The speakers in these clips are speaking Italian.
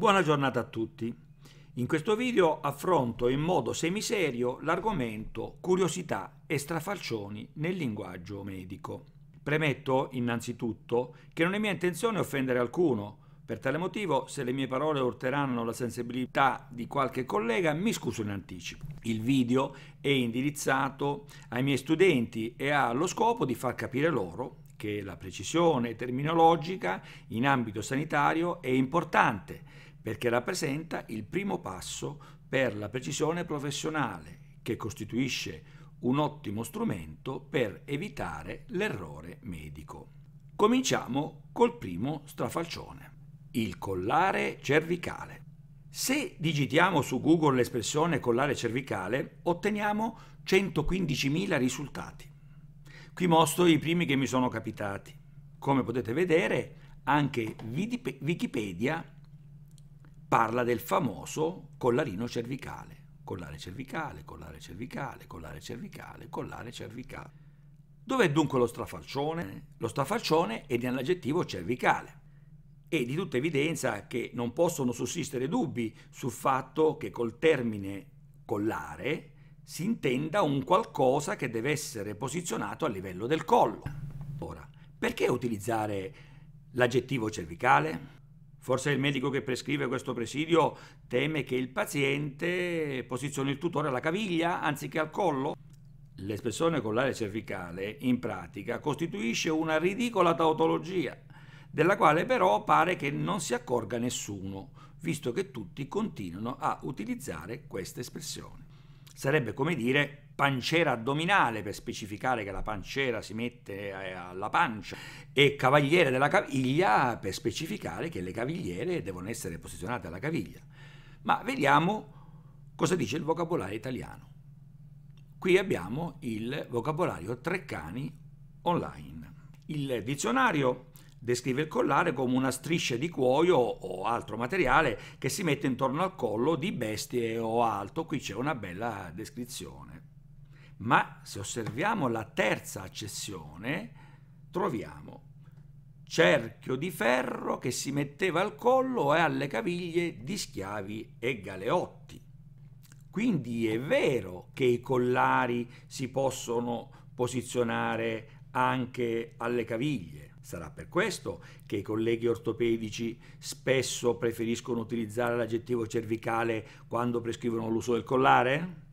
Buona giornata a tutti. In questo video affronto in modo semiserio l'argomento curiosità e strafalcioni nel linguaggio medico. Premetto innanzitutto che non è mia intenzione offendere alcuno. Per tale motivo, se le mie parole urteranno la sensibilità di qualche collega, mi scuso in anticipo. Il video è indirizzato ai miei studenti e ha lo scopo di far capire loro che la precisione terminologica in ambito sanitario è importante perché rappresenta il primo passo per la precisione professionale che costituisce un ottimo strumento per evitare l'errore medico. Cominciamo col primo strafalcione, il collare cervicale. Se digitiamo su Google l'espressione collare cervicale, otteniamo 115.000 risultati. Qui mostro i primi che mi sono capitati. Come potete vedere, anche Wikipedia parla del famoso collarino cervicale. Collare cervicale, collare cervicale, collare cervicale, collare cervicale. Dov'è dunque lo strafalcione? Lo strafalcione è nell'aggettivo cervicale. È di tutta evidenza che non possono sussistere dubbi sul fatto che col termine collare si intenda un qualcosa che deve essere posizionato a livello del collo. Ora, perché utilizzare l'aggettivo cervicale? Forse il medico che prescrive questo presidio teme che il paziente posizioni il tutore alla caviglia anziché al collo? L'espressione collare cervicale, in pratica, costituisce una ridicola tautologia, della quale però pare che non si accorga nessuno, visto che tutti continuano a utilizzare questa espressione sarebbe come dire pancera addominale per specificare che la pancera si mette eh, alla pancia e cavaliere della caviglia per specificare che le cavigliere devono essere posizionate alla caviglia. Ma vediamo cosa dice il vocabolario italiano. Qui abbiamo il vocabolario Treccani online. Il dizionario Descrive il collare come una striscia di cuoio o altro materiale che si mette intorno al collo di bestie o altro. Qui c'è una bella descrizione. Ma se osserviamo la terza accessione, troviamo cerchio di ferro che si metteva al collo e alle caviglie di schiavi e galeotti. Quindi è vero che i collari si possono posizionare anche alle caviglie. Sarà per questo che i colleghi ortopedici spesso preferiscono utilizzare l'aggettivo cervicale quando prescrivono l'uso del collare?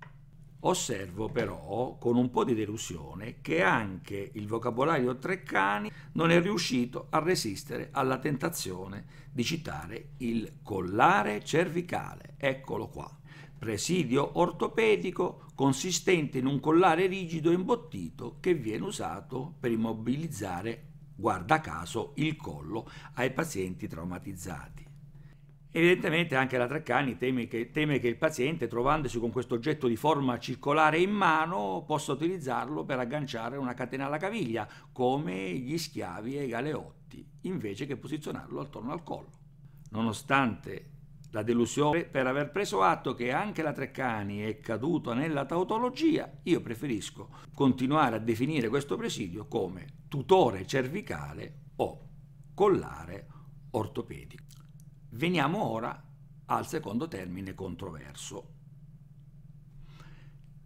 Osservo però con un po' di delusione che anche il vocabolario Treccani non è riuscito a resistere alla tentazione di citare il collare cervicale. Eccolo qua. Presidio ortopedico consistente in un collare rigido e imbottito che viene usato per immobilizzare guarda caso, il collo ai pazienti traumatizzati. Evidentemente anche la Treccani teme che, teme che, il paziente, trovandosi con questo oggetto di forma circolare in mano, possa utilizzarlo per agganciare una catena alla caviglia, come gli schiavi e i galeotti, invece che posizionarlo attorno al collo. Nonostante la delusione per aver preso atto che anche la Treccani è caduta nella tautologia, io preferisco continuare a definire questo presidio come tutore cervicale o collare ortopedico. Veniamo ora al secondo termine controverso.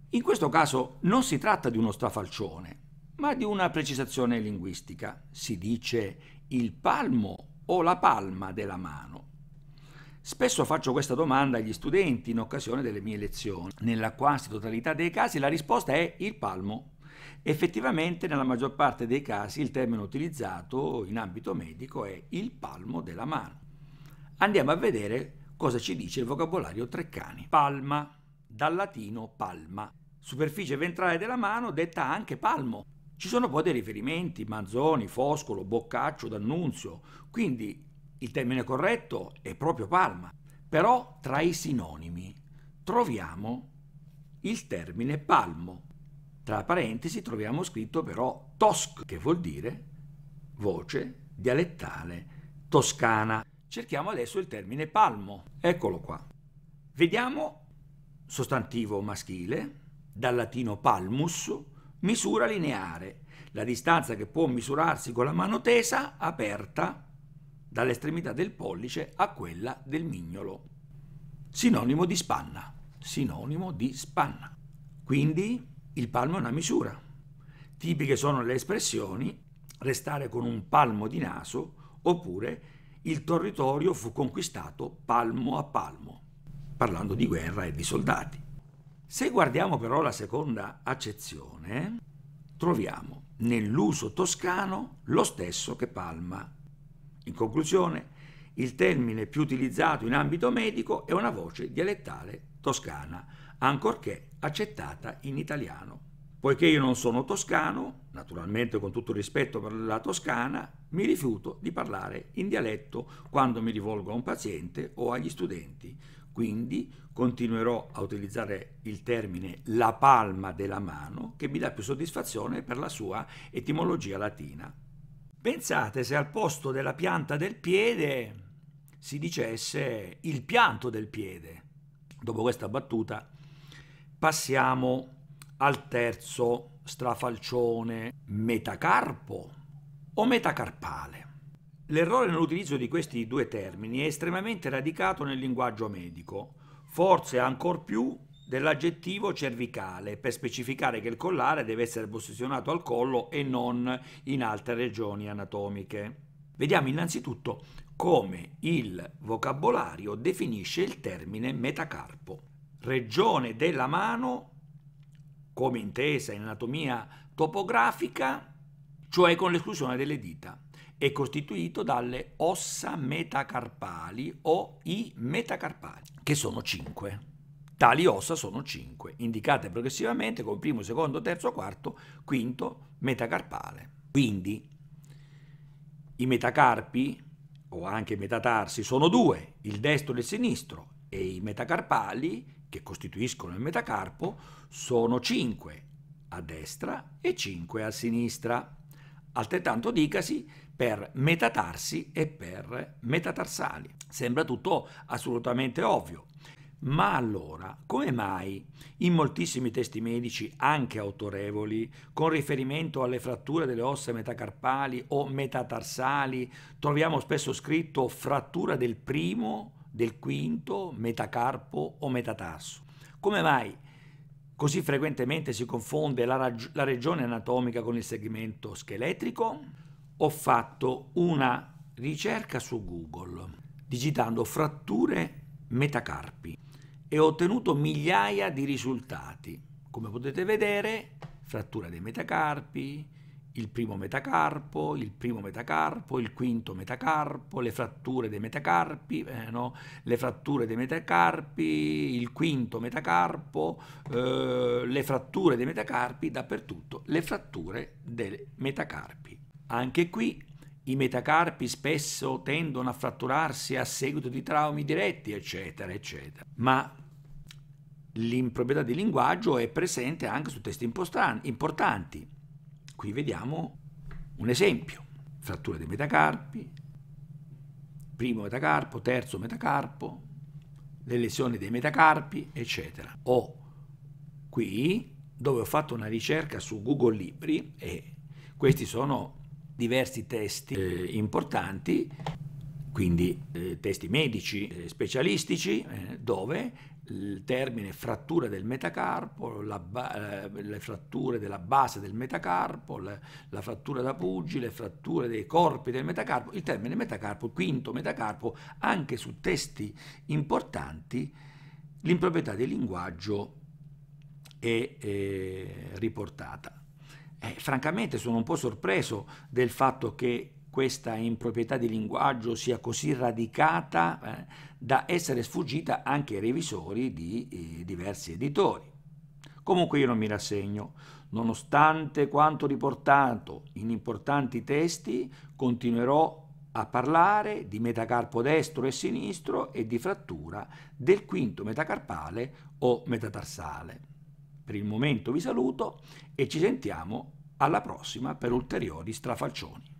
In questo caso non si tratta di uno strafalcione, ma di una precisazione linguistica. Si dice il palmo o la palma della mano. Spesso faccio questa domanda agli studenti in occasione delle mie lezioni. Nella quasi totalità dei casi la risposta è il palmo Effettivamente nella maggior parte dei casi il termine utilizzato in ambito medico è il palmo della mano. Andiamo a vedere cosa ci dice il vocabolario Treccani. Palma, dal latino palma, superficie ventrale della mano detta anche palmo. Ci sono poi dei riferimenti, Manzoni, Foscolo, Boccaccio, D'Annunzio, quindi il termine corretto è proprio palma. Però tra i sinonimi troviamo il termine palmo, tra parentesi troviamo scritto però TOSC, che vuol dire voce dialettale toscana. Cerchiamo adesso il termine palmo. Eccolo qua. Vediamo sostantivo maschile, dal latino palmus, misura lineare, la distanza che può misurarsi con la mano tesa aperta dall'estremità del pollice a quella del mignolo. Sinonimo di spanna. Sinonimo di spanna. Quindi il palmo è una misura. Tipiche sono le espressioni restare con un palmo di naso oppure il territorio fu conquistato palmo a palmo, parlando di guerra e di soldati. Se guardiamo però la seconda accezione, troviamo nell'uso toscano lo stesso che palma. In conclusione, il termine più utilizzato in ambito medico è una voce dialettale toscana, ancorché accettata in italiano. Poiché io non sono toscano, naturalmente con tutto il rispetto per la Toscana, mi rifiuto di parlare in dialetto quando mi rivolgo a un paziente o agli studenti. Quindi continuerò a utilizzare il termine la palma della mano che mi dà più soddisfazione per la sua etimologia latina. Pensate se al posto della pianta del piede si dicesse il pianto del piede. Dopo questa battuta passiamo al terzo strafalcione, metacarpo o metacarpale. L'errore nell'utilizzo di questi due termini è estremamente radicato nel linguaggio medico, forse ancor più dell'aggettivo cervicale per specificare che il collare deve essere posizionato al collo e non in altre regioni anatomiche. Vediamo innanzitutto come il vocabolario definisce il termine metacarpo. Regione della mano, come intesa in anatomia topografica, cioè con l'esclusione delle dita. È costituito dalle ossa metacarpali o i metacarpali, che sono 5. Tali ossa sono 5, indicate progressivamente con primo, secondo, terzo, quarto, quinto metacarpale. Quindi i metacarpi, o anche i metatarsi, sono due, il destro e il sinistro, e i metacarpali, che costituiscono il metacarpo, sono cinque a destra e cinque a sinistra. Altrettanto dicasi per metatarsi e per metatarsali. Sembra tutto assolutamente ovvio. Ma allora, come mai in moltissimi testi medici, anche autorevoli, con riferimento alle fratture delle ossa metacarpali o metatarsali, troviamo spesso scritto frattura del primo, del quinto, metacarpo o metatarso? Come mai così frequentemente si confonde la, la regione anatomica con il segmento scheletrico? Ho fatto una ricerca su Google digitando fratture metacarpi e ottenuto migliaia di risultati. Come potete vedere, frattura dei metacarpi, il primo metacarpo, il primo metacarpo, il quinto metacarpo, le fratture dei metacarpi, eh, no? le fratture dei metacarpi, il quinto metacarpo, eh, le fratture dei metacarpi, dappertutto le fratture dei metacarpi. Anche qui i metacarpi spesso tendono a fratturarsi a seguito di traumi diretti, eccetera, eccetera. Ma l'improprietà di linguaggio è presente anche su testi importanti. Qui vediamo un esempio, frattura dei metacarpi, primo metacarpo, terzo metacarpo, le lesioni dei metacarpi, eccetera. O qui dove ho fatto una ricerca su Google Libri e questi sono diversi testi eh, importanti, quindi eh, testi medici, eh, specialistici, eh, dove il termine frattura del metacarpo, ba- eh, le fratture della base del metacarpo, la, la frattura da puggi, le fratture dei corpi del metacarpo, il termine metacarpo, il quinto metacarpo, anche su testi importanti, l'improprietà del linguaggio è, è eh, riportata. Eh, francamente sono un po' sorpreso del fatto che questa improprietà di linguaggio sia così radicata eh, da essere sfuggita anche ai revisori di eh, diversi editori. Comunque io non mi rassegno. Nonostante quanto riportato in importanti testi, continuerò a parlare di metacarpo destro e sinistro e di frattura del quinto metacarpale o metatarsale. Per il momento vi saluto e ci sentiamo alla prossima per ulteriori strafalcioni.